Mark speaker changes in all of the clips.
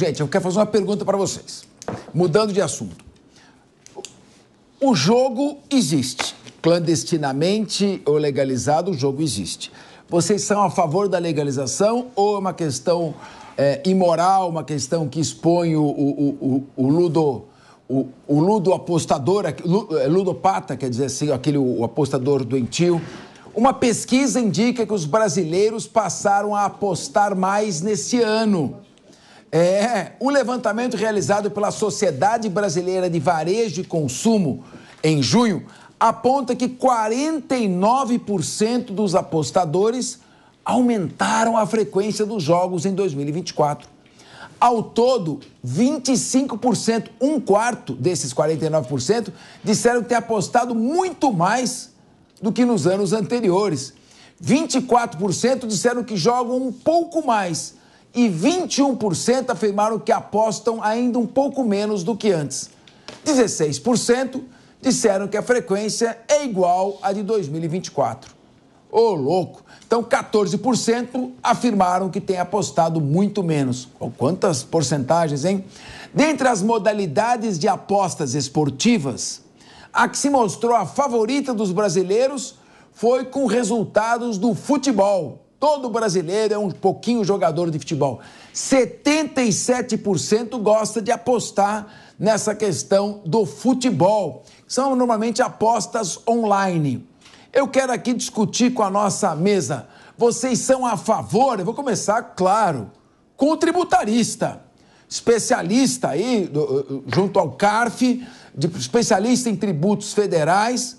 Speaker 1: Gente, eu quero fazer uma pergunta para vocês. Mudando de assunto. O jogo existe. Clandestinamente ou legalizado, o jogo existe. Vocês são a favor da legalização ou é uma questão é, imoral, uma questão que expõe o, o, o, o ludo o, o ludo apostador, é, ludopata, quer dizer assim, aquele o apostador doentio. Uma pesquisa indica que os brasileiros passaram a apostar mais nesse ano. É, o levantamento realizado pela Sociedade Brasileira de Varejo e Consumo em junho aponta que 49% dos apostadores aumentaram a frequência dos jogos em 2024. Ao todo, 25%, um quarto desses 49%, disseram ter apostado muito mais do que nos anos anteriores. 24% disseram que jogam um pouco mais e 21% afirmaram que apostam ainda um pouco menos do que antes. 16% disseram que a frequência é igual à de 2024. Ô, oh, louco! Então, 14% afirmaram que têm apostado muito menos. Oh, quantas porcentagens, hein? Dentre as modalidades de apostas esportivas, a que se mostrou a favorita dos brasileiros foi com resultados do futebol. Todo brasileiro é um pouquinho jogador de futebol. 77% gosta de apostar nessa questão do futebol. São normalmente apostas online. Eu quero aqui discutir com a nossa mesa. Vocês são a favor? Eu vou começar, claro, com o tributarista, especialista aí, junto ao CARF, especialista em tributos federais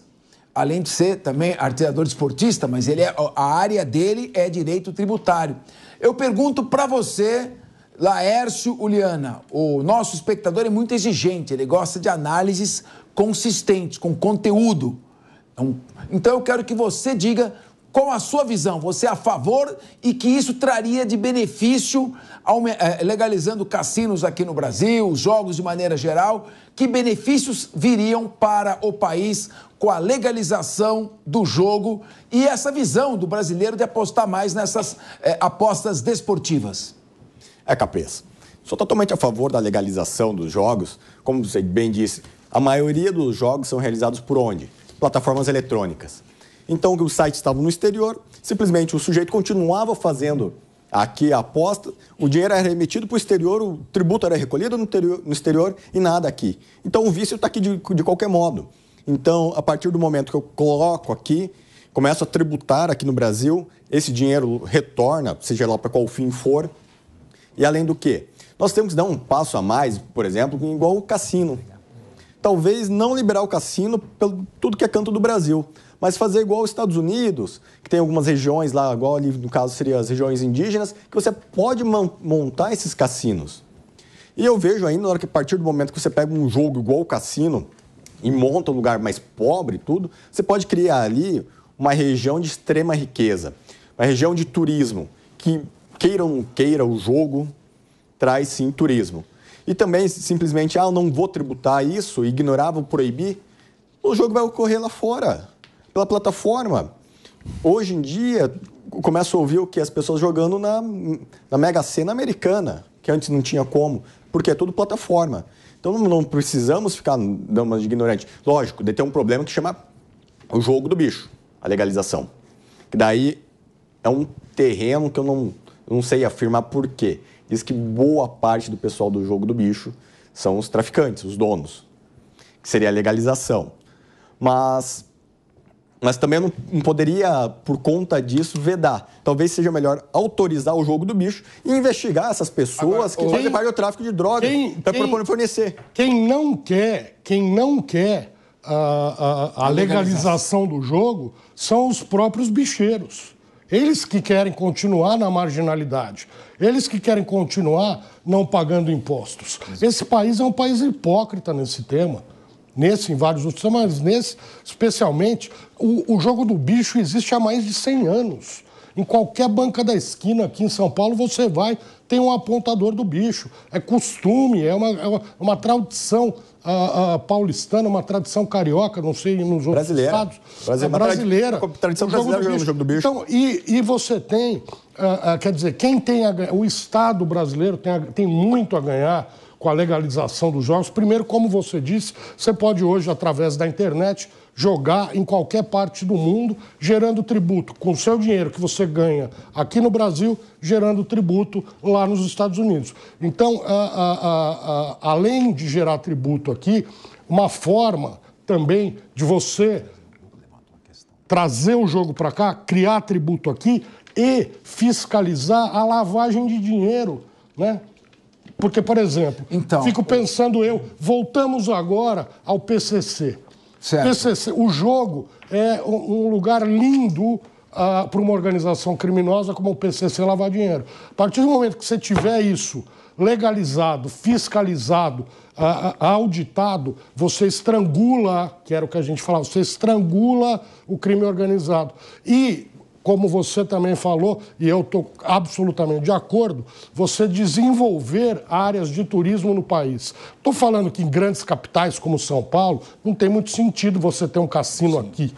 Speaker 1: além de ser também arteador esportista, mas ele é, a área dele é direito tributário. Eu pergunto para você, Laércio Uliana, o nosso espectador é muito exigente, ele gosta de análises consistentes, com conteúdo. Então, então eu quero que você diga qual a sua visão, você é a favor e que isso traria de benefício, eh, legalizando cassinos aqui no Brasil, jogos de maneira geral, que benefícios viriam para o país com a legalização do jogo e essa visão do brasileiro de apostar mais nessas é, apostas desportivas. É, Capês,
Speaker 2: sou tá totalmente a favor da legalização dos jogos. Como você bem disse, a maioria dos jogos são realizados por onde? Plataformas eletrônicas. Então, o site estava no exterior, simplesmente o sujeito continuava fazendo aqui a aposta, o dinheiro era remetido para o exterior, o tributo era recolhido no exterior, no exterior e nada aqui. Então, o vício está aqui de, de qualquer modo. Então, a partir do momento que eu coloco aqui, começo a tributar aqui no Brasil, esse dinheiro retorna, seja lá para qual fim for. E além do que, nós temos que dar um passo a mais, por exemplo, igual o cassino. Talvez não liberar o cassino pelo tudo que é canto do Brasil, mas fazer igual os Estados Unidos, que tem algumas regiões lá, igual ali no caso seria as regiões indígenas, que você pode montar esses cassinos. E eu vejo ainda, na hora que a partir do momento que você pega um jogo igual o cassino, e monta um lugar mais pobre tudo, você pode criar ali uma região de extrema riqueza, uma região de turismo, que queira ou não queira o jogo, traz sim turismo. E também simplesmente, ah, eu não vou tributar isso, ignorar, vou proibir, o jogo vai ocorrer lá fora, pela plataforma. Hoje em dia, começo a ouvir o que as pessoas jogando na, na Mega Sena americana, que antes não tinha como, porque é tudo plataforma. Então não precisamos ficar dando uma de ignorante. Lógico, de ter um problema que chama o jogo do bicho, a legalização. Que daí é um terreno que eu não, eu não sei afirmar por quê. Diz que boa parte do pessoal do jogo do bicho são os traficantes, os donos, que seria a legalização. Mas mas também não, não, poderia, por conta disso, vedar. Talvez seja melhor autorizar o jogo do bicho e investigar essas pessoas Agora, que fazem parte do tráfico de drogas para quem, fornecer. Quem não
Speaker 3: quer, quem não quer a, a, a legalização do jogo são os próprios bicheiros. Eles que querem continuar na marginalidade, eles que querem continuar não pagando impostos. Esse país é um país hipócrita nesse tema nesse, em vários outros, mas nesse, especialmente, o, o jogo do bicho existe há mais de 100 anos. Em qualquer banca da esquina aqui em São Paulo, você vai, tem um apontador do bicho. É costume, é uma, é uma, uma tradição a, a paulistana, uma tradição carioca, não sei, nos outros brasileira. estados. É brasileira. É brasileira. Tradição brasileira do, jogo do bicho. Então, e, e você tem, uh, uh, quer dizer, quem tem a, o Estado brasileiro tem, a, tem muito a ganhar com a legalização dos jogos. Primeiro, como você disse, você pode hoje, através da internet, jogar em qualquer parte do mundo, gerando tributo com o seu dinheiro que você ganha aqui no Brasil, gerando tributo lá nos Estados Unidos. Então, a, a, a, além de gerar tributo aqui, uma forma também de você trazer o jogo para cá, criar tributo aqui e fiscalizar a lavagem de dinheiro, né? Porque, por exemplo, então, fico pensando eu, voltamos agora ao PCC. Certo. PCC, o jogo é um lugar lindo uh, ah, para uma organização criminosa como o PCC lavar dinheiro. A partir do momento que você tiver isso legalizado, fiscalizado, uh, auditado, você estrangula, que era o que a gente falava, você estrangula o crime organizado. E como você também falou, e eu estou absolutamente de acordo, você desenvolver áreas de turismo no país. Estou falando que em grandes capitais como São Paulo, não tem muito sentido você ter um cassino Sim. aqui.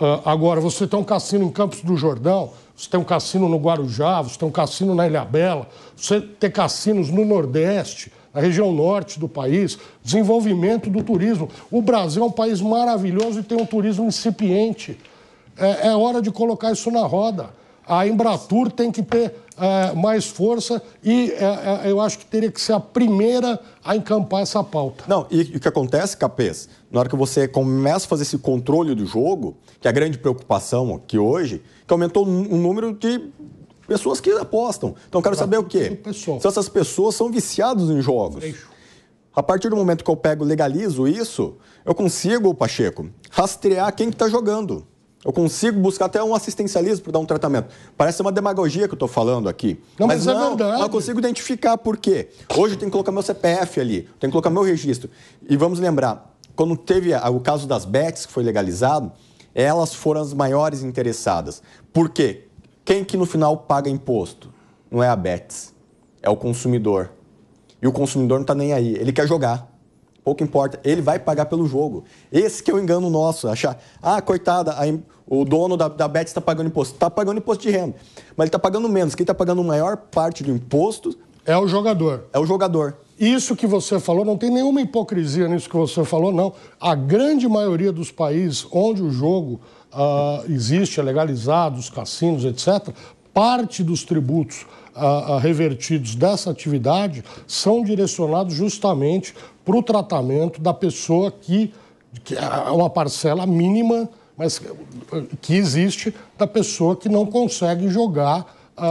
Speaker 3: Uh, agora, você tem um cassino em Campos do Jordão, você tem um cassino no Guarujá, você tem um cassino na Ilhabela, você ter cassinos no Nordeste, na região norte do país, desenvolvimento do turismo. O Brasil é um país maravilhoso e tem um turismo incipiente é, é hora de colocar isso na roda. A Embratur tem que ter é, mais força e é, é, eu acho que teria que ser a
Speaker 2: primeira a encampar essa pauta. Não, e, e o que acontece, Capês, na hora que você começa a fazer esse controle do jogo, que é a grande preocupação aqui hoje, que aumentou o número de pessoas que apostam. Então, quero tá. saber o quê? Se essas pessoas são viciadas em jogos. A partir do momento que eu pego legalizo isso, eu consigo, Pacheco, rastrear quem está que tá jogando. Eu consigo buscar até um assistencialismo para dar um tratamento. Parece uma demagogia que eu estou falando aqui. Não, mas, mas é não, é verdade. eu consigo identificar por quê. Hoje eu tenho que colocar meu CPF ali, tenho que colocar meu registro. E vamos lembrar, quando teve o caso das bets que foi legalizado, elas foram as maiores interessadas. Por quê? Quem que no final paga imposto? Não é a bets, é o consumidor. E o consumidor não está nem aí, ele quer jogar pouco importa, ele vai pagar pelo jogo. Esse que é o engano nosso, achar, ah, coitada, a, o dono da, da Bet está pagando imposto. Está pagando imposto de renda, mas ele está pagando menos. Quem está pagando a maior parte do imposto... É o jogador. É o jogador.
Speaker 3: Isso que você falou, não tem nenhuma hipocrisia nisso que você falou, não. A grande maioria dos países onde o jogo uh, existe, é legalizado, os cassinos, etc., parte dos tributos uh, revertidos dessa atividade são direcionados justamente para o tratamento da pessoa que, que é uma parcela mínima, mas que existe, da pessoa que não consegue jogar ah,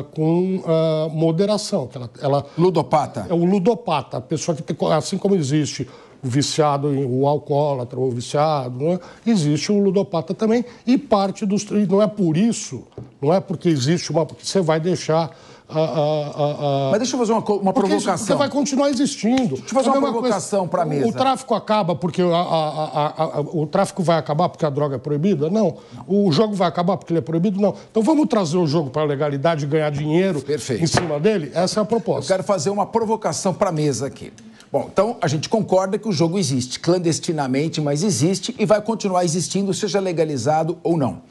Speaker 3: ah, com ah, moderação. Que ela, ela, ludopata. É o ludopata, a pessoa que tem, assim como existe o viciado, o alcoólatra, o viciado, né, existe o ludopata também e parte dos e não é por isso, não é porque existe uma porque você vai deixar a, a, Mas deixa eu fazer uma, uma porque provocação. Isso, porque vai continuar existindo. Deixa eu fazer é uma provocação para a mesa. O tráfico acaba porque o tráfico vai acabar porque a droga é proibida? Não. O jogo vai acabar porque ele é proibido? Não. Então vamos
Speaker 1: trazer o jogo para a legalidade e ganhar dinheiro Perfeito. em cima dele? Essa é a proposta. Eu quero fazer uma provocação para a mesa aqui. Bom, então a gente concorda que o jogo existe clandestinamente, mas existe e vai continuar existindo, seja legalizado ou não.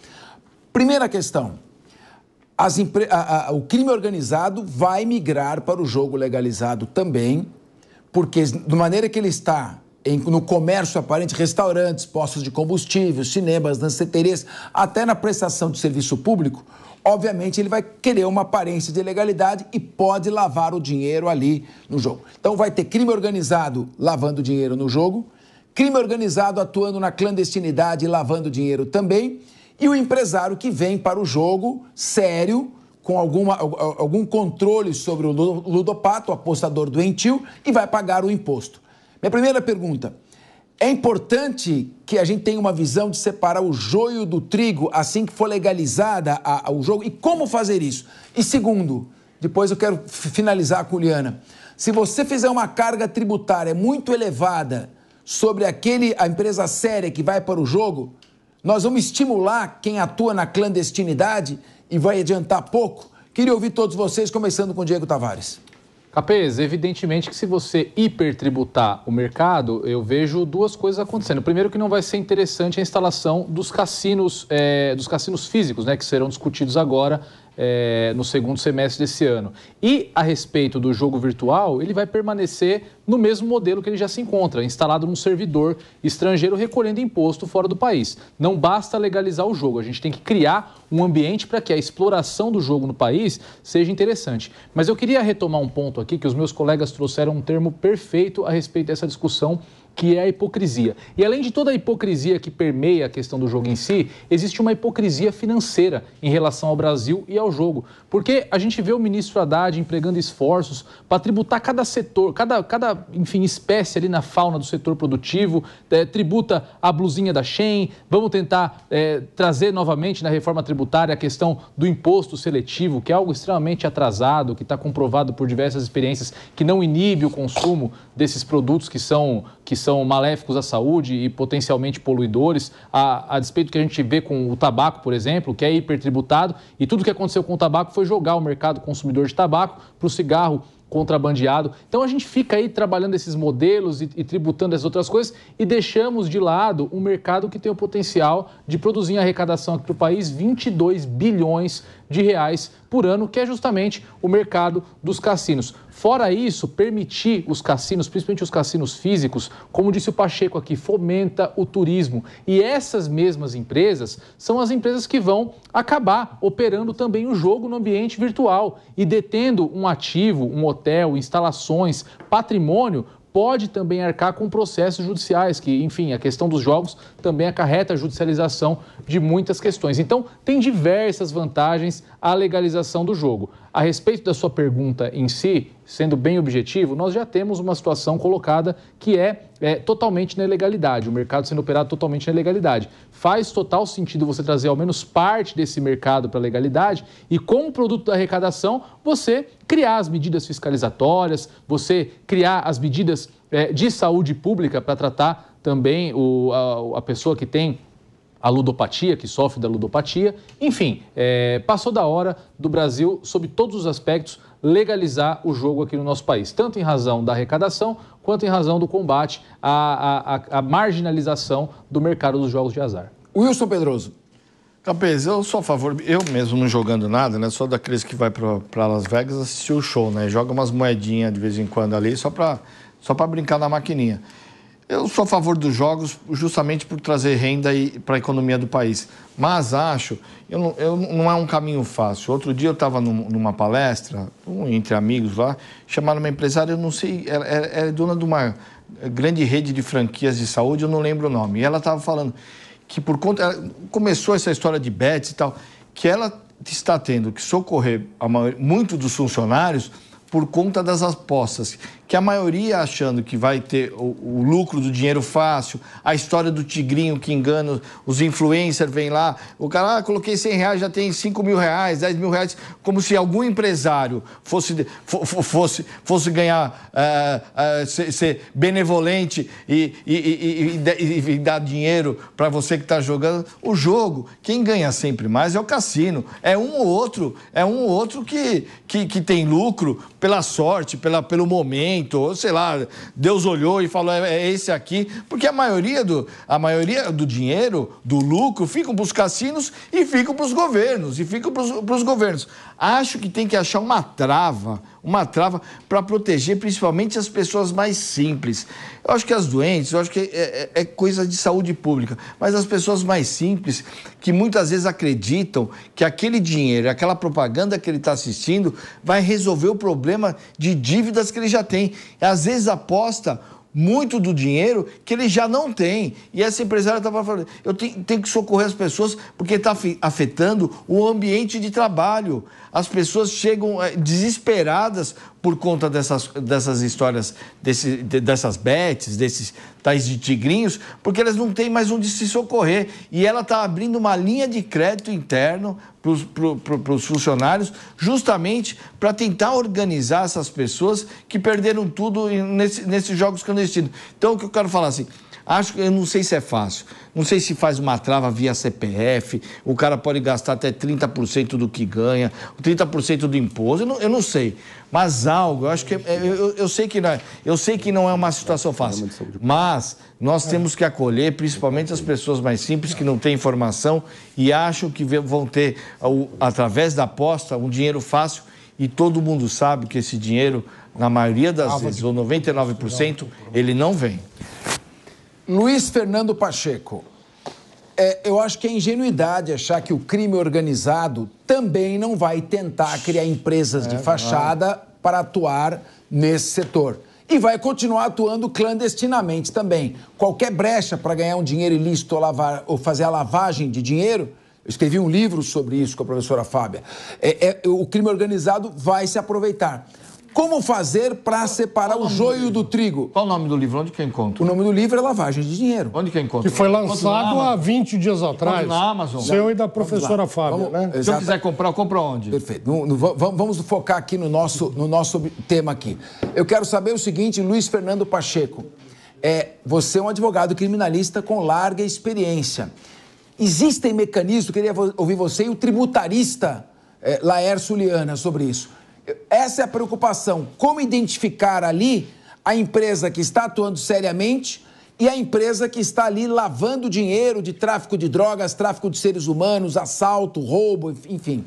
Speaker 1: Primeira questão: a, a, o crime organizado vai migrar para o jogo legalizado também, porque de maneira que ele está em, no comércio aparente, restaurantes, postos de combustível, cinemas, danceterias, até na prestação de serviço público, obviamente ele vai querer uma aparência de legalidade e pode lavar o dinheiro ali no jogo. Então vai ter crime organizado lavando dinheiro no jogo, crime organizado atuando na clandestinidade e lavando dinheiro também e o empresário que vem para o jogo sério, com alguma, algum controle sobre o ludopato, o apostador doentio, e vai pagar o imposto. Minha primeira pergunta. É importante que a gente tenha uma visão de separar o joio do trigo assim que for legalizada a, a, o jogo e como fazer isso. E segundo, depois eu quero finalizar com a Juliana Se você fizer uma carga tributária muito elevada sobre aquele a empresa séria que vai para o jogo, nós vamos estimular quem atua na clandestinidade e vai adiantar pouco. Queria ouvir todos vocês, começando com o Diego Tavares.
Speaker 4: Capês, evidentemente que se você hipertributar o mercado, eu vejo duas coisas acontecendo. Primeiro que não vai ser interessante a instalação dos cassinos, é, dos cassinos físicos, né, que serão discutidos agora é, no segundo semestre desse ano. E a respeito do jogo virtual, ele vai permanecer no mesmo modelo que ele já se encontra, instalado num servidor estrangeiro recolhendo imposto fora do país. Não basta legalizar o jogo, a gente tem que criar um ambiente para que a exploração do jogo no país seja interessante. Mas eu queria retomar um ponto aqui que os meus colegas trouxeram um termo perfeito a respeito dessa discussão que é a hipocrisia. E além de toda a hipocrisia que permeia a questão do jogo em si, existe uma hipocrisia financeira em relação ao Brasil e ao jogo. Porque a gente vê o ministro Haddad empregando esforços para tributar cada setor, cada, cada enfim, espécie ali na fauna do setor produtivo, é, tributa a blusinha da Shen, vamos tentar é, trazer novamente na reforma tributária a questão do imposto seletivo, que é algo extremamente atrasado, que está comprovado por diversas experiências, que não inibe o consumo desses produtos que são, que são são maléficos à saúde e potencialmente poluidores, a, a despeito que a gente vê com o tabaco, por exemplo, que é hipertributado, e tudo que aconteceu com o tabaco foi jogar o mercado consumidor de tabaco para o cigarro contrabandeado. Então a gente fica aí trabalhando esses modelos e, e, tributando essas outras coisas e deixamos de lado um mercado que tem o potencial de produzir em arrecadação aqui para o país 22 bilhões de reais por ano, que é justamente o mercado dos cassinos. Fora isso, permitir os cassinos, principalmente os cassinos físicos, como disse o Pacheco aqui, fomenta o turismo. E essas mesmas empresas são as empresas que vão acabar operando também o jogo no ambiente virtual e detendo um ativo, um hotel, instalações, patrimônio pode também arcar com processos judiciais, que, enfim, a questão dos jogos também acarreta a judicialização de muitas questões. Então, tem diversas vantagens a legalização do jogo. A respeito da sua pergunta em si, sendo bem objetivo, nós já temos uma situação colocada que é, é totalmente na ilegalidade, o mercado sendo operado totalmente na ilegalidade. Faz total sentido você trazer ao menos parte desse mercado para a legalidade e, com o produto da arrecadação, você criar as medidas fiscalizatórias, você criar as medidas é, de saúde pública para tratar também o, a, a pessoa que tem a ludopatia, que sofre da ludopatia. Enfim, é, passou da hora do Brasil, sob todos os aspectos, legalizar o jogo aqui no nosso país, tanto em razão da arrecadação quanto em razão do combate à, à, à marginalização do mercado dos jogos de azar. Wilson Pedroso. Capês, eu sou a favor, eu mesmo não
Speaker 5: jogando nada, né? Sou daqueles que vai para Las Vegas assistir o show, né? Joga umas moedinhas de vez em quando ali só para só brincar na maquininha. Eu sou a favor dos jogos justamente por trazer renda para a economia do país. Mas acho, eu não, eu, não é um caminho fácil. Outro dia eu estava num, numa palestra, um, entre amigos lá, chamaram uma empresária, eu não sei, ela, é dona de uma grande rede de franquias de saúde, eu não lembro o nome. E ela estava falando que por conta. começou essa história de bets e tal, que ela está tendo que socorrer a maior, muito dos funcionários por conta das apostas que a maioria achando que vai ter o, o, lucro do dinheiro fácil, a história do tigrinho que engana os influencers, vem lá, o cara, ah, coloquei 100 reais, já tem 5 mil reais, 10 mil reais, como se algum empresário fosse, fosse, fosse ganhar, uh, uh, ser, ser, benevolente e, e, e, e dar dinheiro para você que está jogando. O jogo, quem ganha sempre mais é o cassino, é um ou outro, é um ou outro que, que, que tem lucro pela sorte, pela, pelo momento, momento, ou sei lá, Deus olhou e falou, é, é esse aqui, porque a maioria, do, a maioria do dinheiro, do lucro, ficam para os cassinos e ficam para os governos, e ficam para os governos. Acho que tem que achar uma trava, uma trava para proteger principalmente as pessoas mais simples. Eu acho que as doentes, eu acho que é, é, é, coisa de saúde pública, mas as pessoas mais simples, que muitas vezes acreditam que aquele dinheiro, aquela propaganda que ele está assistindo, vai resolver o problema de dívidas que ele já tem. Às vezes aposta muito do dinheiro que ele já não tem. E essa empresária estava falando, eu tenho, tenho, que socorrer as pessoas porque está afetando o ambiente de trabalho. As pessoas chegam eh, desesperadas por conta dessas, dessas histórias, desse, dessas bets, desses tais de tigrinhos, porque elas não têm mais onde se socorrer. E ela está abrindo uma linha de crédito interno para os funcionários, justamente para tentar organizar essas pessoas que perderam tudo nesse, nesses jogos clandestinos. Então, o que eu quero falar assim. Acho que eu não sei se é fácil. Não sei se faz uma trava via CPF, o cara pode gastar até 30% do que ganha, 30% do imposto, eu não, eu não sei mas algo. Eu acho que é, é, eu, eu, eu sei que não, é, eu sei que não é uma situação fácil, mas nós temos que acolher, principalmente as pessoas mais simples que não têm informação e acham que vão ter através da aposta um dinheiro fácil e todo mundo sabe que esse dinheiro na maioria das vezes ou 99% ele não vem.
Speaker 1: Luiz Fernando Pacheco, é, eu acho que é ingenuidade achar que o crime organizado também não vai tentar criar empresas é, de fachada vai. para atuar nesse setor. E vai continuar atuando clandestinamente também. Qualquer brecha para ganhar um dinheiro ilícito ou, lavar, ou fazer a lavagem de dinheiro, eu escrevi um livro sobre isso com a professora Fábia. É, é, o crime organizado vai se aproveitar. Como fazer para separar o, o joio do, do trigo? Qual o nome do livro? Onde que eu encontro? O nome do livro é Lavagem de Dinheiro. Onde que eu encontro? Que foi
Speaker 3: lançado há
Speaker 5: 20 dias
Speaker 3: atrás. Na Amazon. Seu e da professora Fábio, vamos, né? Se eu quiser
Speaker 1: comprar, eu compro onde? Perfeito. No, no, vamos focar aqui no nosso, no nosso tema aqui. Eu quero saber o seguinte, Luiz Fernando Pacheco. É, você é um advogado criminalista com larga experiência. Existem mecanismos, queria ouvir você e o tributarista é, Laércio Liana sobre isso essa é a preocupação. Como identificar ali a empresa que está atuando seriamente e a empresa que está ali lavando dinheiro de tráfico de drogas, tráfico de seres humanos, assalto, roubo, enfim.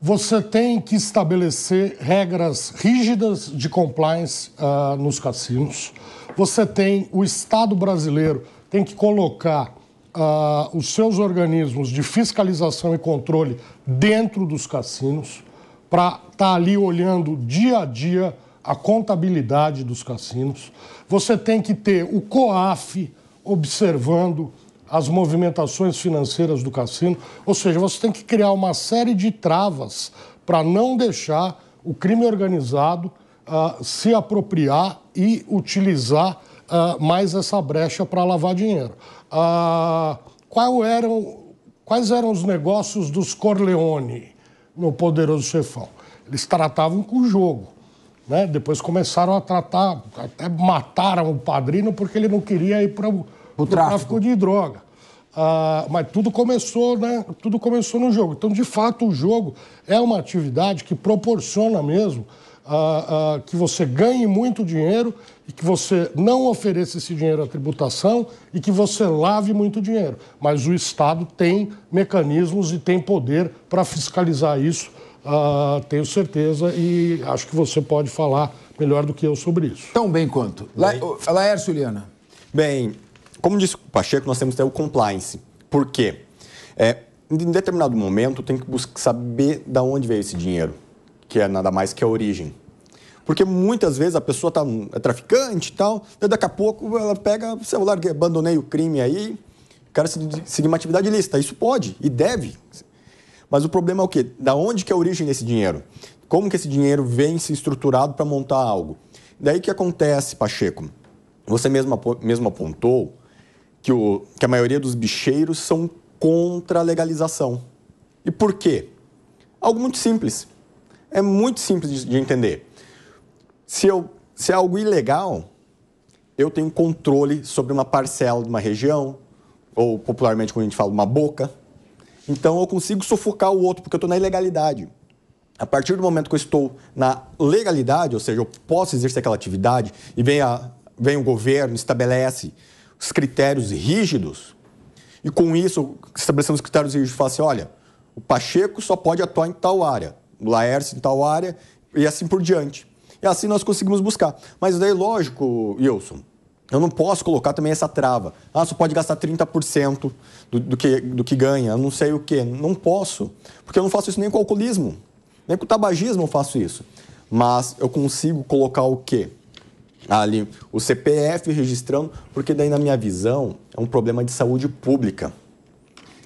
Speaker 1: Você tem que estabelecer regras rígidas de compliance
Speaker 3: uh, nos cassinos. Você tem o Estado brasileiro tem que colocar uh, os seus organismos de fiscalização e controle dentro dos cassinos para estar tá ali olhando dia a dia a contabilidade dos cassinos. Você tem que ter o COAF observando as movimentações financeiras do cassino. Ou seja, você tem que criar uma série de travas para não deixar o crime organizado uh, se apropriar e utilizar uh, mais essa brecha para lavar dinheiro. Uh, qual eram, quais eram os negócios dos Corleone? no poderoso chefão. Eles tratavam com o jogo. Né? Depois começaram a tratar, até mataram o padrino porque ele não queria ir para o tráfico. de droga. Ah, mas tudo começou, né? Tudo começou no jogo. Então, de fato, o jogo é uma atividade que proporciona mesmo que você ganhe muito dinheiro e que você não ofereça esse dinheiro à tributação e que você lave muito dinheiro. Mas o Estado tem mecanismos e tem poder para fiscalizar isso, ah, tenho certeza, e acho que você pode falar melhor do que eu sobre
Speaker 2: isso. Tão bem quanto. Bem. La... Laércio, Liana. Bem, como disse o Pacheco, nós temos que ter o compliance. Por quê? É, em determinado momento, tem que saber de onde veio esse dinheiro, que é nada mais que a origem. Porque muitas vezes a pessoa tá, é traficante e tal, e daqui a pouco ela pega o celular, abandonei o crime aí, o cara seguir uma atividade ilícita. Isso pode e deve. Mas o problema é o quê? Da onde que é a origem desse dinheiro? Como que esse dinheiro vem se estruturado para montar algo? Daí que acontece, Pacheco? Você mesmo, mesmo apontou que, o, que a maioria dos bicheiros são contra a legalização. E por quê? Algo muito simples. É muito simples de, de entender. Se, eu, se é algo ilegal, eu tenho controle sobre uma parcela de uma região, ou popularmente, como a gente fala, uma boca. Então, eu consigo sufocar o outro, porque eu estou na ilegalidade. A partir do momento que eu estou na legalidade, ou seja, eu posso exercer aquela atividade, e vem, a, vem o governo, estabelece os critérios rígidos, e com isso, estabelecendo os critérios rígidos, fala assim: olha, o Pacheco só pode atuar em tal área, o Laércio em tal área, e assim por diante. E é assim nós conseguimos buscar. Mas daí, lógico, Wilson, eu não posso colocar também essa trava. Ah, só pode gastar 30% do, do, que, do que ganha, não sei o quê. Não posso, porque eu não faço isso nem com o alcoolismo, nem com o tabagismo eu faço isso. Mas eu consigo colocar o quê? Ali, o CPF registrando, porque daí, na minha visão, é um problema de saúde pública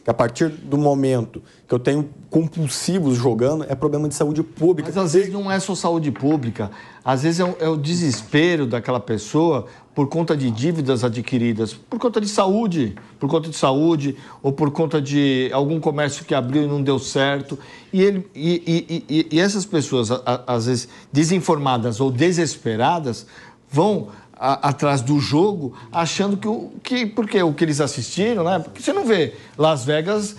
Speaker 2: que a partir do momento que eu tenho compulsivos jogando,
Speaker 5: é problema de saúde pública. Mas às vezes não é só saúde pública, às vezes é, é o desespero daquela pessoa por conta de dívidas adquiridas, por conta de saúde, por conta de saúde, ou por conta de algum comércio que abriu e não deu certo. E, ele, e, e, e essas pessoas, às vezes desinformadas ou desesperadas, vão a, atrás do jogo, achando que, o, que porque o que eles assistiram, né? Porque você não vê Las Vegas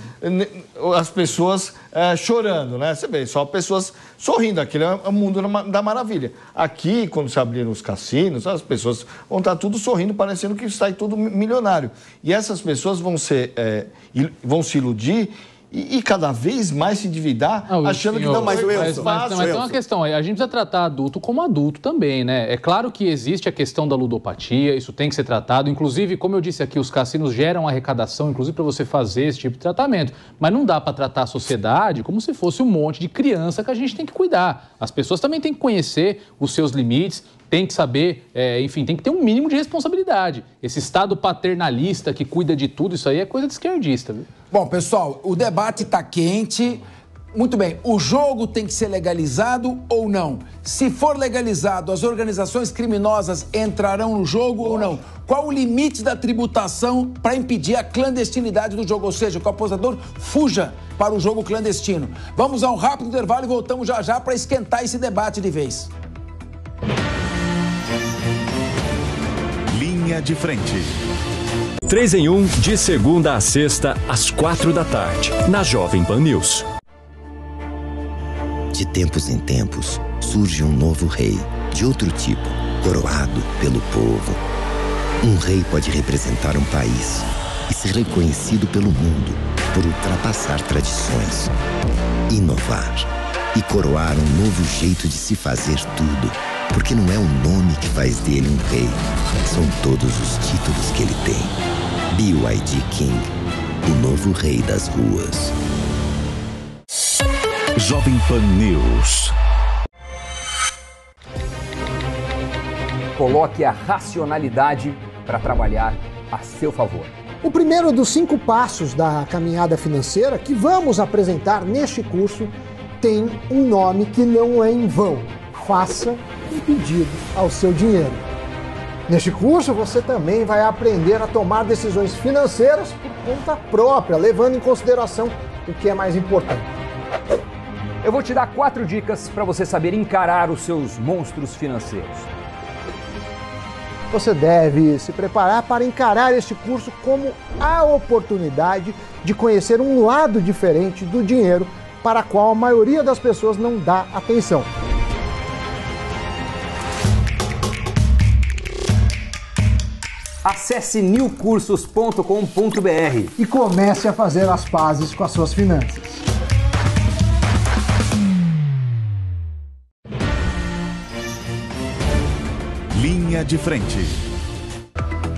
Speaker 5: as pessoas é, chorando, né? Você vê só pessoas sorrindo. Aquele é o é mundo da maravilha. Aqui, quando se abriram os cassinos, as pessoas vão estar tá tudo sorrindo, parecendo que sai tudo milionário. E essas pessoas vão ser é, vão se iludir e, e, cada vez mais se endividar, não, achando senhor, que não, mais o Wilson. Mas, mas, questão mas tem uma
Speaker 4: questão, é, a gente precisa tratar adulto como adulto também, né? É claro que existe a questão da ludopatia, isso tem que ser tratado. Inclusive, como eu disse aqui, os cassinos geram arrecadação, inclusive, para você fazer esse tipo de tratamento. Mas não dá para tratar a sociedade como se fosse um monte de criança que a gente tem que cuidar. As pessoas também têm que conhecer os seus limites tem que saber, é, enfim, tem que ter um mínimo de responsabilidade. Esse Estado paternalista que cuida de tudo, isso
Speaker 1: aí é coisa de esquerdista. Viu? Bom, pessoal, o debate está quente. Muito bem, o jogo tem que ser legalizado ou não? Se for legalizado, as organizações criminosas entrarão no jogo ou não? Qual o limite da tributação para impedir a clandestinidade do jogo? Ou seja, que o apostador fuja para o jogo clandestino. Vamos a um rápido intervalo e voltamos já já para esquentar esse debate de vez.
Speaker 2: Linha de Frente. 3 em 1, de segunda a sexta, às quatro da tarde, na Jovem Pan News. De tempos em tempos, surge um novo rei, de outro tipo, coroado pelo povo. Um rei pode representar um país e ser reconhecido pelo mundo por ultrapassar tradições, inovar e coroar um novo jeito de se fazer tudo porque não é o nome que faz dele um rei, são todos os títulos que ele tem. BYD King, o novo rei das ruas. Jovem
Speaker 3: Pan News.
Speaker 2: Coloque a racionalidade para trabalhar a seu favor.
Speaker 3: O primeiro dos cinco passos da caminhada financeira que vamos apresentar neste curso tem um nome que não é em vão faça um pedido ao seu dinheiro. Neste curso, você também vai aprender a tomar decisões financeiras por conta própria, levando em consideração o que é mais importante. Eu vou te dar quatro dicas para você saber encarar os seus monstros
Speaker 4: financeiros. Você deve se preparar para encarar este curso como a
Speaker 3: oportunidade de conhecer um lado diferente do dinheiro para qual a maioria das pessoas não dá atenção.
Speaker 4: Acesse newcursos.com.br
Speaker 3: e comece a fazer as pazes com as suas finanças.
Speaker 1: Linha de frente.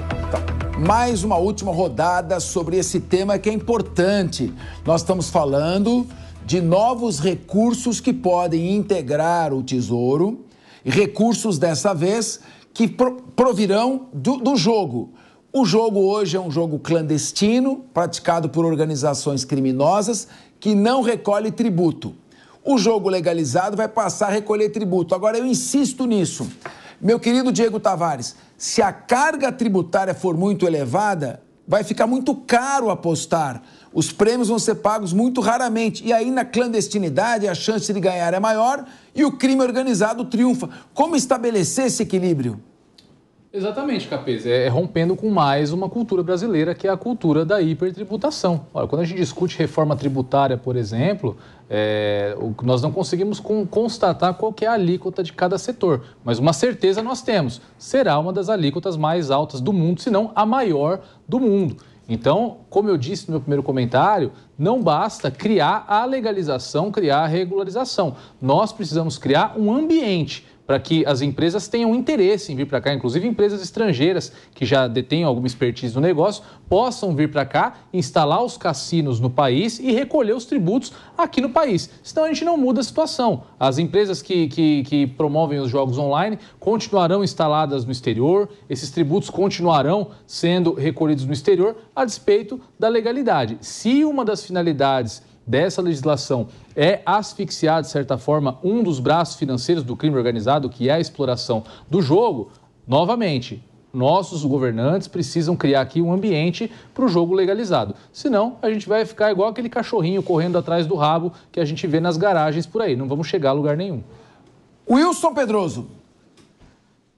Speaker 1: Então, mais uma última rodada sobre esse tema que é importante. Nós estamos falando de novos recursos que podem integrar o Tesouro, recursos dessa vez que provirão do, do jogo. O jogo hoje é um jogo clandestino, praticado por organizações criminosas que não recolhe tributo. O jogo legalizado vai passar a recolher tributo. Agora eu insisto nisso. Meu querido Diego Tavares, se a carga tributária for muito elevada, vai ficar muito caro apostar os prêmios vão ser pagos muito raramente e aí na clandestinidade a chance de ganhar é maior e o crime organizado triunfa. Como estabelecer esse equilíbrio?
Speaker 4: Exatamente, Capês. É, é rompendo com mais uma cultura brasileira, que é a cultura da hipertributação. Olha, quando a gente discute reforma tributária, por exemplo, é, nós não conseguimos constatar qual é a alíquota de cada setor. Mas uma certeza nós temos: será uma das alíquotas mais altas do mundo, se não a maior do mundo. Então, como eu disse no meu primeiro comentário, não basta criar a legalização, criar a regularização. Nós precisamos criar um ambiente para que as empresas tenham interesse em vir para cá, inclusive empresas estrangeiras que já detêm alguma expertise no negócio, possam vir para cá, instalar os cassinos no país e recolher os tributos aqui no país. Senão a gente não muda a situação. As empresas que, que, que promovem os jogos online continuarão instaladas no exterior, esses tributos continuarão sendo recolhidos no exterior, a despeito da legalidade. Se uma das finalidades dessa legislação é asfixiar, de certa forma, um dos braços financeiros do crime organizado, que é a exploração do jogo, novamente, nossos governantes precisam criar aqui um ambiente para o jogo legalizado. Senão, a gente vai ficar igual aquele cachorrinho correndo atrás do rabo que a gente vê nas garagens por aí. Não vamos chegar a lugar nenhum. Wilson Pedroso.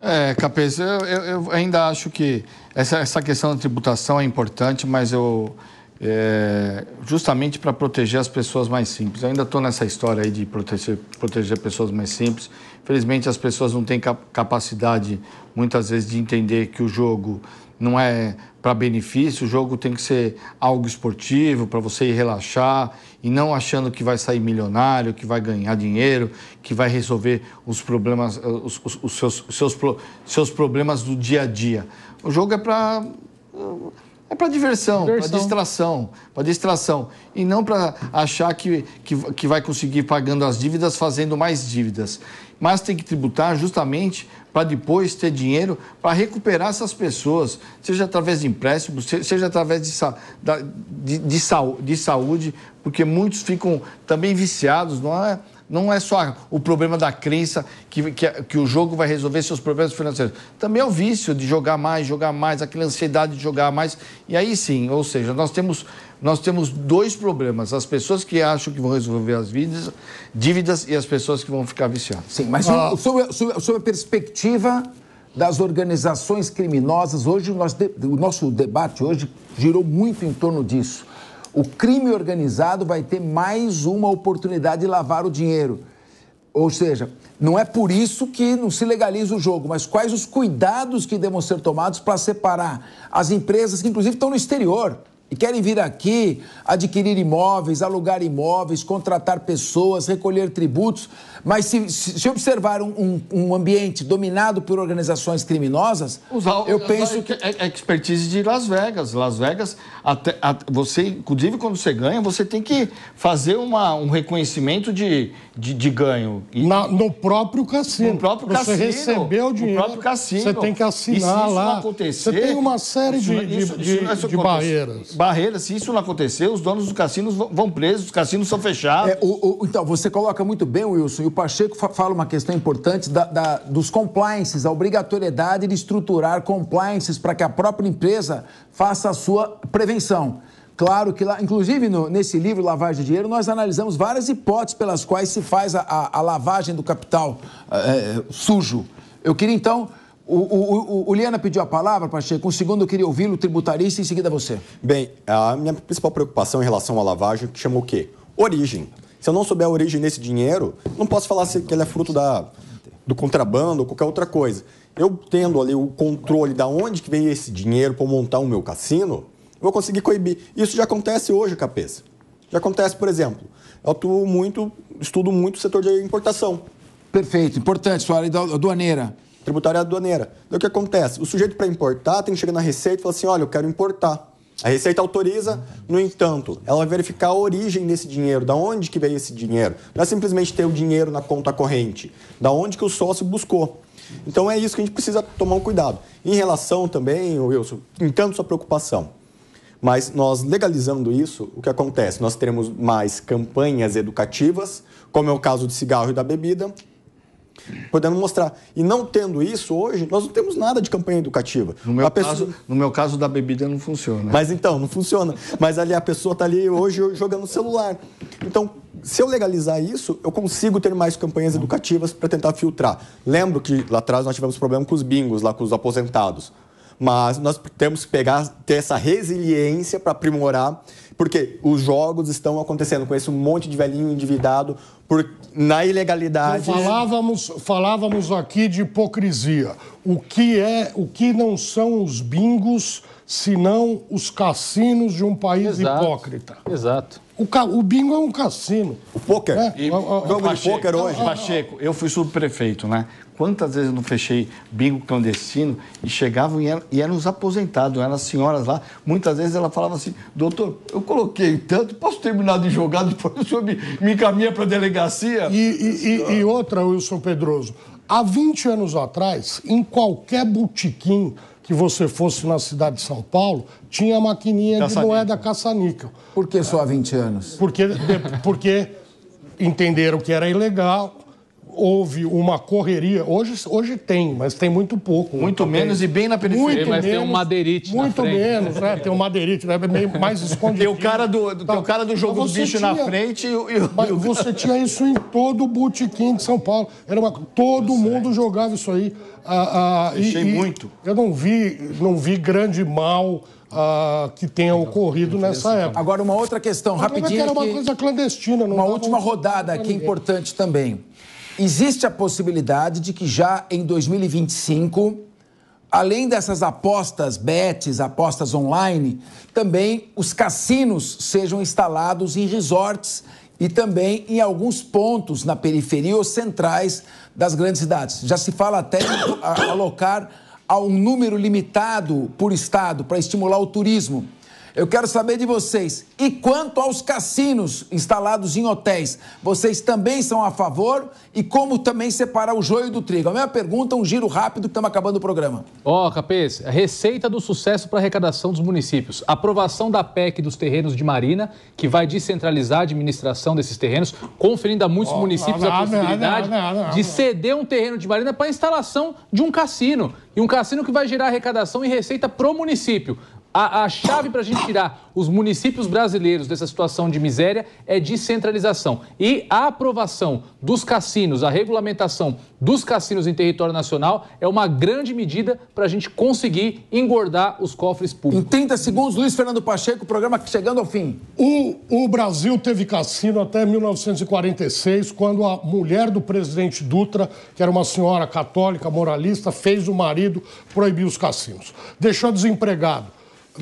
Speaker 4: É,
Speaker 5: Capês, eu, eu, ainda acho que essa, essa questão da tributação é importante, mas eu, é, justamente para proteger as pessoas mais simples. Eu ainda estou nessa história aí de proteger, proteger pessoas mais simples. Felizmente, as pessoas não têm capacidade, muitas vezes, de entender que o jogo não é para benefício, o jogo tem que ser algo esportivo para você ir relaxar e não achando que vai sair milionário, que vai ganhar dinheiro, que vai resolver os problemas, eh, os, os, os seus, seus, seus problemas do dia a dia. O jogo é para é para diversão, diversão. para distração, para distração. E não para achar que, que, que, vai conseguir pagando as dívidas fazendo mais dívidas. Mas tem que tributar justamente para depois ter dinheiro para recuperar essas pessoas, seja através de empréstimos, seja através de, de, de, de saúde, porque muitos ficam também viciados, não é? Não é só o problema da crença que, que, que, o jogo vai resolver seus problemas financeiros. Também é o vício de jogar mais, jogar mais, aquela ansiedade de jogar mais. E aí sim, ou seja, nós temos, nós temos dois problemas: as pessoas que acham que vão resolver as vidas, dívidas e as pessoas que vão ficar viciadas. Sim, mas ah.
Speaker 1: sobre, sobre, sobre a perspectiva das organizações criminosas, hoje nós o nosso debate hoje girou muito em torno disso o crime organizado vai ter mais uma oportunidade de lavar o dinheiro. Ou seja, não é por isso que não se legaliza o jogo, mas quais os cuidados que devem ser tomados para separar as empresas que, inclusive, estão no exterior e querem vir aqui adquirir imóveis, alugar imóveis, contratar pessoas, recolher tributos, mas se, se observar um, um, um ambiente dominado por organizações criminosas, Usar, eu penso é,
Speaker 5: que... É, é, expertise de Las Vegas. Las Vegas, até, você, inclusive quando você ganha, você tem que fazer uma, um reconhecimento de, de, de ganho. E, Na, no próprio cassino. No próprio você cassino. Você recebeu
Speaker 3: o dinheiro, próprio cassino. você
Speaker 1: tem que assinar e se isso lá. Não acontecer, você tem uma série de, isso, de, isso, de, isso de barreiras
Speaker 5: barreiras. Se isso não acontecer, os donos dos cassinos vão presos, os cassinos são fechados. É,
Speaker 1: o, o, então, você coloca muito bem, Wilson, e o Pacheco fala uma questão importante da, da, dos compliances, a obrigatoriedade de estruturar compliances para que a própria empresa faça a sua prevenção. Claro que lá, inclusive no, nesse livro Lavagem de Dinheiro, nós analisamos várias hipóteses pelas quais se faz a, a, a lavagem do capital é, sujo. Eu queria então o, o, o, o Liana pediu a palavra, Pacheco. Um segundo eu queria ouvi-lo, tributarista, em seguida você. Bem, a
Speaker 2: minha principal preocupação em relação à lavagem que chama o quê? Origem. Se eu não souber a origem desse dinheiro, não posso falar se ele é fruto da, do contrabando ou qualquer outra coisa. Eu tendo ali o controle de onde que vem esse dinheiro para montar o meu cassino, eu vou conseguir coibir. Isso já acontece hoje, cabeça. Já acontece, por exemplo, eu atuo muito, estudo muito o setor de importação. Perfeito, importante, sua área aduaneira tributária aduaneira. Então, o que acontece? O sujeito para importar tem que chegar na Receita e falar assim: olha, eu quero importar. A Receita autoriza, no entanto, ela vai verificar a origem desse dinheiro, da onde que veio esse dinheiro. Não é simplesmente ter o dinheiro na conta corrente, da onde que o sócio buscou. Então é isso que a gente precisa tomar um cuidado. Em relação também, Wilson, entendo sua preocupação, mas nós legalizando isso, o que acontece? Nós teremos mais campanhas educativas, como é o caso do cigarro e da bebida, podendo mostrar. E não tendo isso hoje, nós não temos nada de campanha educativa. No meu, pessoa... caso, no meu caso, da bebida não funciona. Mas então, não funciona. Mas ali a pessoa está ali hoje jogando celular. Então, se eu legalizar isso, eu consigo ter mais campanhas educativas para tentar filtrar. Lembro que lá atrás nós tivemos problema com os bingos, lá com os aposentados. Mas nós temos que pegar, ter essa resiliência para aprimorar porque os jogos estão acontecendo. Conheço um monte de velhinho endividado por, na ilegalidade.
Speaker 3: Falávamos, falávamos aqui de hipocrisia. O que é, o que não são os bingos, senão os cassinos de um país Exato. hipócrita? Exato. O, ca, o, bingo é um cassino. O pôquer? É. E, o, o, jogo
Speaker 5: de pôquer hoje. Pacheco, eu fui subprefeito, né? Quantas vezes eu não fechei bingo clandestino e chegavam e, e eram os aposentados, eram as senhoras lá. Muitas vezes ela falava assim, doutor, eu coloquei tanto, posso terminar de jogar, depois o senhor me, me encaminha para a delegacia?
Speaker 3: E, e, e, e outra, Wilson Pedroso, há 20 anos atrás, em qualquer botequim que você fosse na cidade de São Paulo, tinha a maquininha caça de moeda caça-níquel. Por que só há 20 anos? Porque, porque entenderam que era ilegal, houve uma correria. Hoje, hoje tem, mas tem muito pouco. Né? Muito menos e bem na periferia. Muito mas menos, tem um madeirite Muito menos, né? Tem um madeirite, né? meio mais escondido.
Speaker 5: Tem o cara do, tá. tem o então, cara do jogo do bicho tinha, na frente e, e Mas você tinha
Speaker 3: isso em todo o botequim de São Paulo. Era uma, todo mundo jogava isso aí. Ah, ah, Achei e, muito. E eu não vi, não vi grande mal... Uh, que tenha ocorrido nessa época.
Speaker 1: Agora, uma outra questão, é rapidinho. Que era uma que... coisa clandestina. uma última rodada aqui, importante também. Existe a possibilidade de que já em 2025, além dessas apostas, bets, apostas online, também os cassinos sejam instalados em resorts e também em alguns pontos na periferia ou centrais das grandes cidades. Já se fala até de alocar a um número limitado por estado para estimular o turismo. Eu quero saber de vocês. E quanto aos cassinos instalados em hotéis, vocês também são a favor? E como também separar o joio do trigo? A minha pergunta, um giro rápido que estamos acabando o programa.
Speaker 4: Ó, oh, Capês, receita do sucesso para arrecadação dos municípios. Aprovação da PEC dos terrenos de Marina, que vai descentralizar a administração desses terrenos, conferindo a muitos oh, municípios não, a possibilidade não, de ceder um terreno de Marina para instalação de um cassino. E um cassino que vai gerar arrecadação e receita pro município. A, a chave para a gente tirar os municípios brasileiros dessa situação de miséria é descentralização. E a aprovação dos cassinos, a regulamentação dos cassinos em território nacional é uma grande medida para a gente conseguir engordar os cofres públicos. Em 30 segundos, Luiz Fernando Pacheco, programa chegando ao fim.
Speaker 3: O, o Brasil teve cassino até 1946, quando a mulher do presidente Dutra, que era uma senhora católica, moralista, fez o marido proibir os cassinos. Deixou desempregado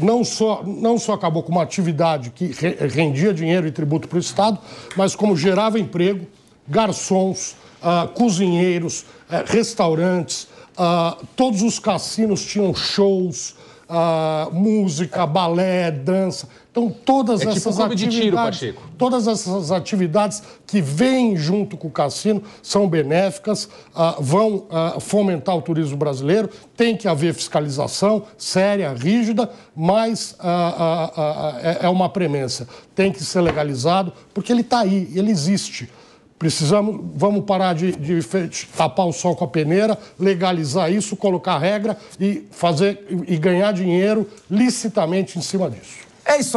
Speaker 3: não só, não só acabou com uma atividade que rendia dinheiro e tributo para o Estado, mas como gerava emprego, garçons, uh, cozinheiros, uh, restaurantes, uh, todos os cassinos tinham shows, ah, música, balé, dança. Então, todas é tipo essas clube atividades, de tiro, Pacheco. todas essas atividades que vêm junto com o cassino são benéficas, ah, vão ah, fomentar o turismo brasileiro. Tem que haver fiscalização séria, rígida, mas ah, é, é uma premência. Tem que ser legalizado, porque ele está aí, ele existe. Precisamos, vamos parar de, de, tapar o sol com a peneira, legalizar isso, colocar regra e fazer e ganhar dinheiro licitamente em cima disso. É isso.